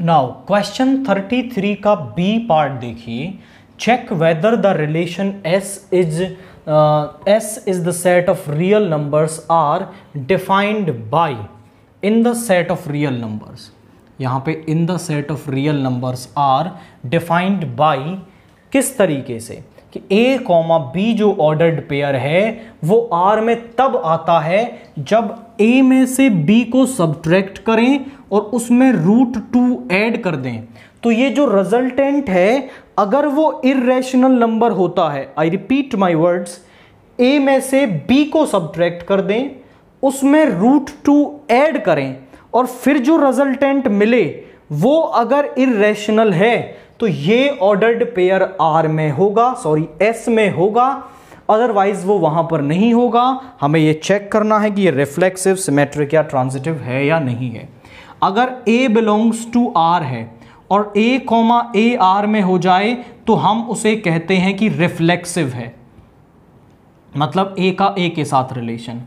now question 33 का B part देखिए check whether the relation S is S is the set of real numbers are defined by in the set of real numbers यहाँ पे in the set of real numbers are defined by किस तरीके से कि A comma B जो ordered pair है वो are में तब आता है जब ए में से बी को सब्ट्रैक्ट करें और उसमें रूट टू ऐड कर दें तो ये जो रिजल्टेंट है अगर वो इेशनल नंबर होता है आई रिपीट माई वर्ड्स ए में से बी को सब्ट्रैक्ट कर दें उसमें रूट टू ऐड करें और फिर जो रिजल्टेंट मिले वो अगर इेशनल है तो ये ऑर्डर्ड पेयर आर में होगा सॉरी एस में होगा अदरवाइज वो वहां पर नहीं होगा हमें ये चेक करना है कि ये रिफ्लेक्सिव सिमेट्रिक या ट्रांजिटिव है या नहीं है अगर ए बिलोंग्स टू आर है और ए कॉमा ए आर में हो जाए तो हम उसे कहते हैं कि रिफ्लेक्सिव है मतलब ए का ए के साथ relation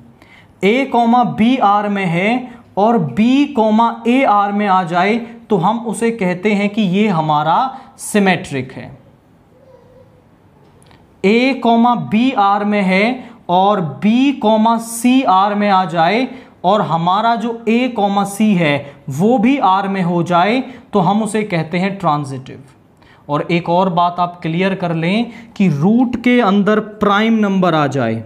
A comma B R में है और बी कॉमा ए आर में आ जाए तो हम उसे कहते हैं कि ये हमारा सिमेट्रिक है ए कॉमा बी आर में है और बी कॉमा सी आर में आ जाए और हमारा जो ए कॉमा सी है वो भी आर में हो जाए तो हम उसे कहते हैं ट्रांजिटिव और एक और बात आप क्लियर कर लें कि रूट के अंदर प्राइम नंबर आ जाए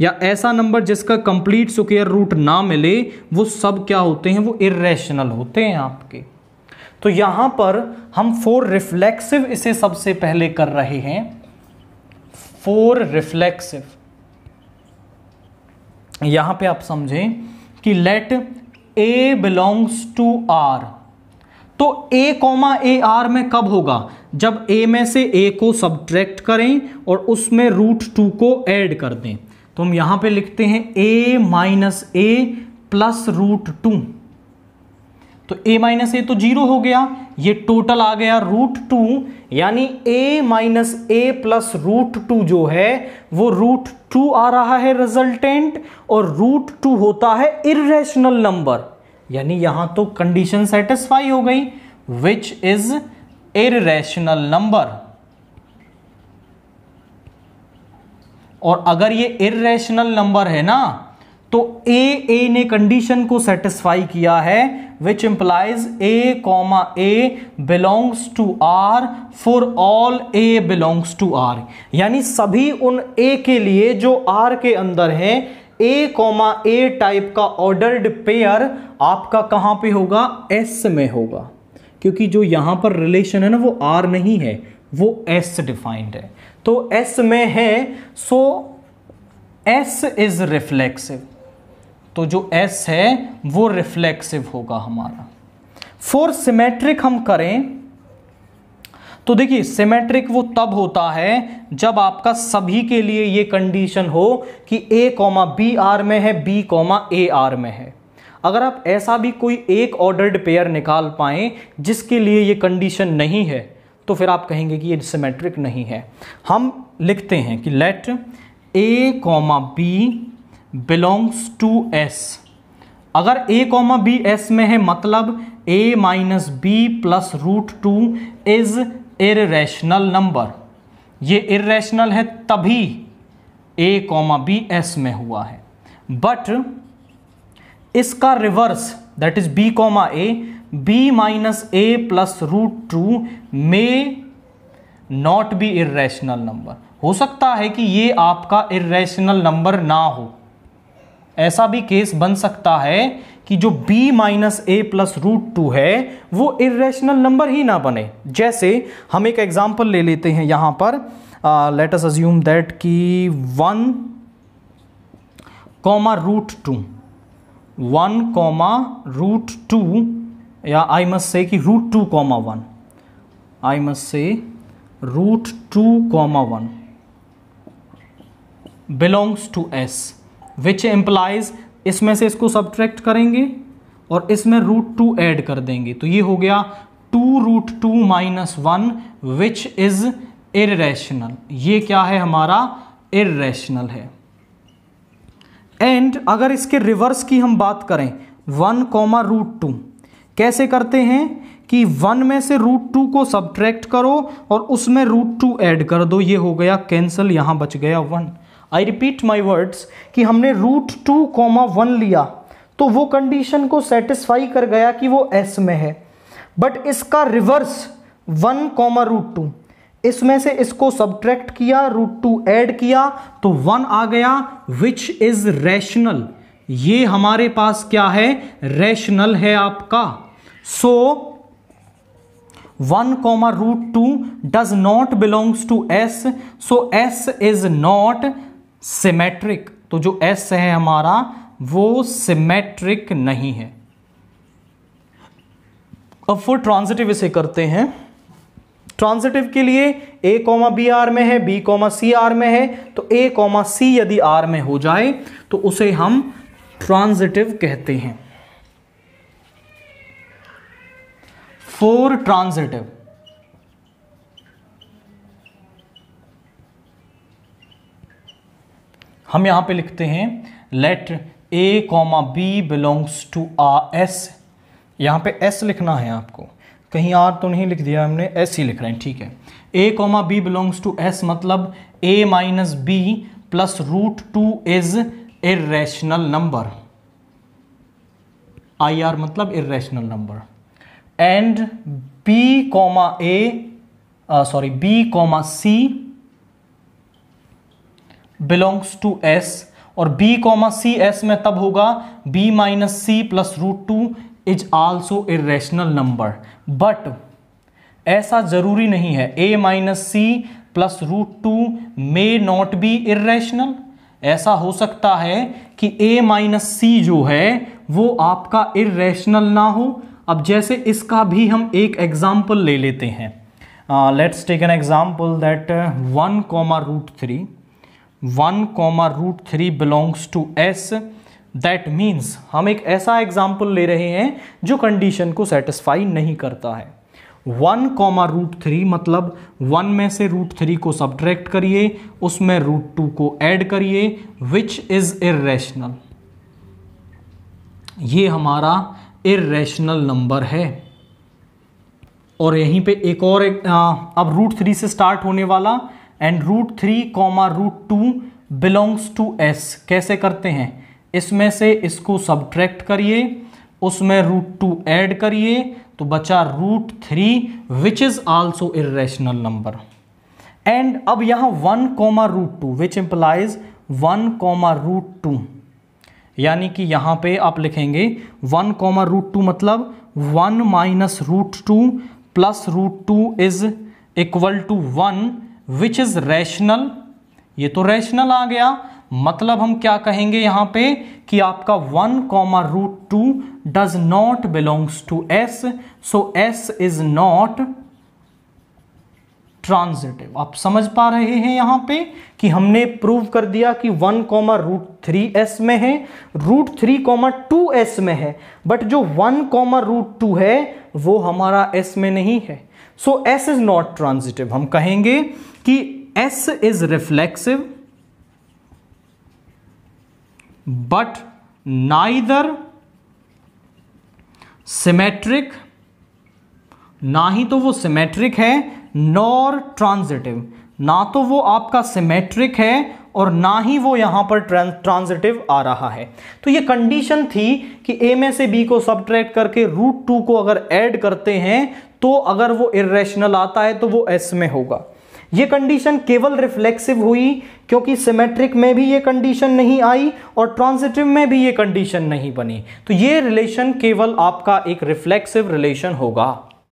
या ऐसा नंबर जिसका कंप्लीट सुकेयर रूट ना मिले वो सब क्या होते हैं वो इरेशनल होते हैं आपके तो यहां पर हम फोर रिफ्लेक्सिव इसे सबसे पहले कर रहे हैं फोर रिफ्लेक्सिव यहाँ पे आप समझें कि let A belongs to R तो ए कॉमा ए आर में कब होगा जब ए में से ए को सब्ट्रैक्ट करें और उसमें रूट टू को ऐड कर दें तो हम यहाँ पे लिखते हैं A minus A plus root two तो a माइनस ए तो जीरो हो गया ये टोटल आ गया रूट टू यानी a minus A plus root two जो है वो रूट टू आ रहा है रिजल्टेंट और रूट टू होता है इरेशनल नंबर यानी यहां तो कंडीशन सेटिस्फाई हो गई विच इज इेशनल नंबर और अगर ये इेशनल नंबर है ना तो ए ए ने कंडीशन को सेटिस्फाई किया है which implies A comma A belongs to R for all A belongs to R यानी सभी उन ए के लिए जो आर के अंदर है ए कॉमा ए टाइप का ऑर्डर्ड पेयर आपका कहाँ पे होगा एस में होगा क्योंकि जो यहां पर रिलेशन है ना वो आर नहीं है वो एस डिफाइंड है तो एस में है सो एस इज रिफ्लेक्सिव तो जो एस है वो रिफ्लेक्सिव होगा हमारा फोर सिमेट्रिक हम करें तो देखिए सिमेट्रिक वो तब होता है जब आपका सभी के लिए ये कंडीशन हो कि ए कॉमा बी आर में है बी कॉमा ए आर में है अगर आप ऐसा भी कोई एक ऑर्डर्ड पेयर निकाल पाए जिसके लिए ये कंडीशन नहीं है तो फिर आप कहेंगे कि ये सिमेट्रिक नहीं है हम लिखते हैं कि let A comma B belongs to S अगर ए कॉमा बी एस में है मतलब ए minus B plus root two is irrational number ये इेशनल है तभी ए कॉमा बी एस में हुआ है बट इसका reverse that is B comma A B minus A plus root two may not be irrational number हो सकता है कि ये आपका इेशनल नंबर ना हो ऐसा भी केस बन सकता है कि जो b minus A plus root two है वो इरेशनल नंबर ही ना बने जैसे हम एक एग्जाम्पल ले लेते हैं यहाँ पर लेटस अज्यूम दैट कि one comma root two one comma root two या आई मस्ट से कि root two comma one I must say root two comma one belongs to S which implies इसमें से इसको सब्ट्रैक्ट करेंगे और इसमें root two add कर देंगे तो ये हो गया two root two minus one which is irrational ये क्या है हमारा इेशनल है एंड अगर इसके रिवर्स की हम बात करें वन कॉमा रूट टू कैसे करते हैं कि वन में से रूट टू को सब्ट्रैक्ट करो और उसमें रूट टू एड कर दो ये हो गया कैंसिल यहाँ बच गया one I repeat my words कि हमने रूट टू कॉमा वन लिया तो वो कंडीशन को सेटिस्फाई कर गया कि वो एस में है बट इसका reverse one comma root two इसमें से इसको सब्ट्रैक्ट किया रूट टू एड किया तो वन आ गया विच इज रैशनल ये हमारे पास क्या है रैशनल है आपका so one comma root two does not belongs to S so S is not symmetric तो जो एस है हमारा वो सिमेट्रिक नहीं है अब फुल ट्रांजिटिव इसे करते हैं ट्रांजिटिव के लिए ए कॉमा बी आर में है बी कॉमा सी आर में है तो ए कॉमा सी यदि आर में हो जाए तो उसे हम ट्रांजिटिव कहते हैं फोर ट्रांजिटिव हम यहां पे लिखते हैं let A comma B belongs to R S यहां पे एस लिखना है आपको कहीं आर तो नहीं लिख दिया हमने एस ही लिख रहे हैं ठीक है ए comma B belongs to S मतलब ए minus B plus root two is irrational number I R मतलब irrational number and b comma a sorry b comma c belongs to S और बी कॉमा सी एस में तब होगा b minus c plus root two is also irrational number but ऐसा जरूरी नहीं है a minus c plus root two may not be irrational ऐसा हो सकता है कि ए माइनस सी जो है वो आपका इेशनल ना हो अब जैसे इसका भी हम एक एग्जाम्पल ले लेते हैं let's take an example that one comma root three one comma root three belongs to S that means हम एक ऐसा एग्जाम्पल ले रहे हैं जो कंडीशन को सेटिस्फाई नहीं करता है वन कॉमा रूट थ्री मतलब वन में से रूट थ्री को सब्ट्रैक्ट करिए उसमें रूट टू को ऐड करिए विच इज़ इेशनल ये हमारा इेशनल नंबर है और यहीं पे एक और एक, आ, अब रूट थ्री से स्टार्ट होने वाला and root three comma root two belongs to S कैसे करते हैं इसमें से इसको सब्ट्रैक्ट करिए उसमें रूट टू एड करिए तो बचा root three which is also irrational number and अब यहाँ one comma root two which implies one comma root two यानी कि यहाँ पे आप लिखेंगे वन कॉमा रूट टू मतलब one minus root two plus root two is equal to one which is rational ये तो रैशनल आ गया मतलब हम क्या कहेंगे यहां पे कि आपका one comma root two does not belongs to S so S is not transitive आप समझ पा रहे हैं यहां पे कि हमने प्रूव कर दिया कि one comma root three S में है root three comma two S में है बट जो वन कॉमा रूट टू है वो हमारा एस में नहीं है so S is not transitive हम कहेंगे कि S is reflexive but neither symmetric ना ही तो वो सिमेट्रिक है नॉर ट्रांजिटिव ना तो वो आपका सिमेट्रिक है और ना ही वो यहां पर ट्रांजिटिव आ रहा है तो ये कंडीशन थी कि ए में से बी को सब करके रूट टू को अगर ऐड करते हैं तो अगर वो इेशनल आता है तो वो एस में होगा ये कंडीशन केवल रिफ्लेक्सिव हुई क्योंकि सिमेट्रिक में भी ये कंडीशन नहीं आई और ट्रांसिटिव में भी ये कंडीशन नहीं बनी तो ये रिलेशन केवल आपका एक रिफ्लेक्सिव रिलेशन होगा